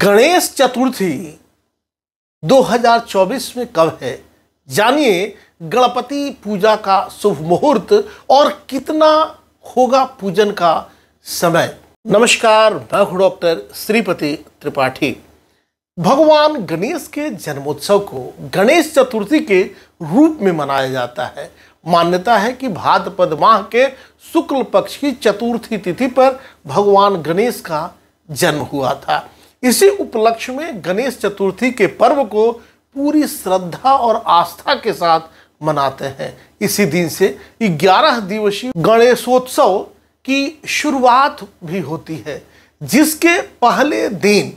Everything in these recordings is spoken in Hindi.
गणेश चतुर्थी 2024 में कब है जानिए गणपति पूजा का शुभ मुहूर्त और कितना होगा पूजन का समय नमस्कार मैं हूं डॉक्टर श्रीपति त्रिपाठी भगवान गणेश के जन्मोत्सव को गणेश चतुर्थी के रूप में मनाया जाता है मान्यता है कि भाद्रपद माह के शुक्ल पक्ष की चतुर्थी तिथि पर भगवान गणेश का जन्म हुआ था इसी उपलक्ष्य में गणेश चतुर्थी के पर्व को पूरी श्रद्धा और आस्था के साथ मनाते हैं इसी दिन से 11 दिवसीय गणेशोत्सव की शुरुआत भी होती है जिसके पहले दिन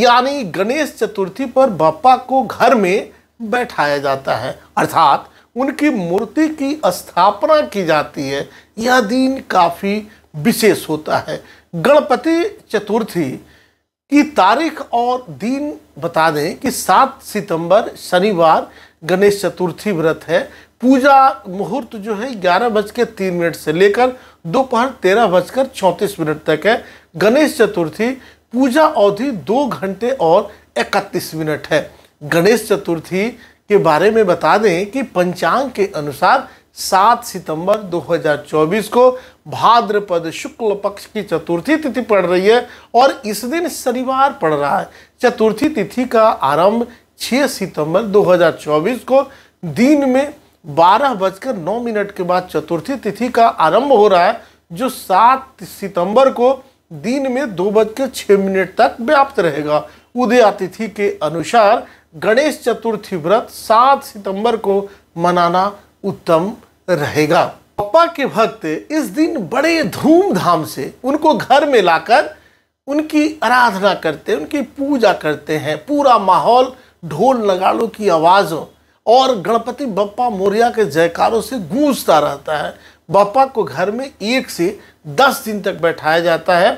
यानी गणेश चतुर्थी पर बापा को घर में बैठाया जाता है अर्थात उनकी मूर्ति की स्थापना की जाती है यह दिन काफ़ी विशेष होता है गणपति चतुर्थी की तारीख और दिन बता दें कि 7 सितंबर शनिवार गणेश चतुर्थी व्रत है पूजा मुहूर्त जो है ग्यारह बज के तीन मिनट से लेकर दोपहर तेरह बजकर चौंतीस मिनट तक है गणेश चतुर्थी पूजा अवधि दो घंटे और इकतीस मिनट है गणेश चतुर्थी के बारे में बता दें कि पंचांग के अनुसार 7 सितंबर 2024 को भाद्रपद शुक्ल पक्ष की चतुर्थी तिथि पड़ रही है और इस दिन शनिवार पड़ रहा है चतुर्थी तिथि का आरंभ 6 सितंबर 2024 को दिन में बारह बजकर नौ मिनट के बाद चतुर्थी तिथि का आरंभ हो रहा है जो सात सितंबर को दिन में दो बजकर छः मिनट तक व्याप्त रहेगा उदया तिथि के अनुसार गणेश चतुर्थी व्रत सात सितंबर को मनाना उत्तम रहेगा पप्पा के भक्त इस दिन बड़े धूमधाम से उनको घर में लाकर उनकी आराधना करते हैं उनकी पूजा करते हैं पूरा माहौल ढोल नगाड़ों की आवाज़ों और गणपति बप्पा मौर्या के जयकारों से गूंजता रहता है बप्पा को घर में एक से दस दिन तक बैठाया जाता है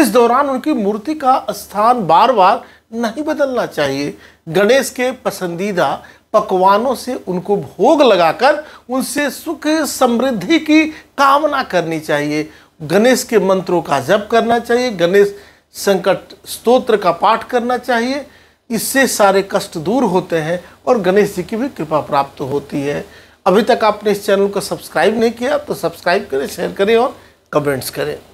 इस दौरान उनकी मूर्ति का स्थान बार बार नहीं बदलना चाहिए गणेश के पसंदीदा पकवानों से उनको भोग लगाकर उनसे सुख समृद्धि की कामना करनी चाहिए गणेश के मंत्रों का जप करना चाहिए गणेश संकट स्तोत्र का पाठ करना चाहिए इससे सारे कष्ट दूर होते हैं और गणेश जी की भी कृपा प्राप्त होती है अभी तक आपने इस चैनल को सब्सक्राइब नहीं किया तो सब्सक्राइब करें शेयर करें और कमेंट्स करें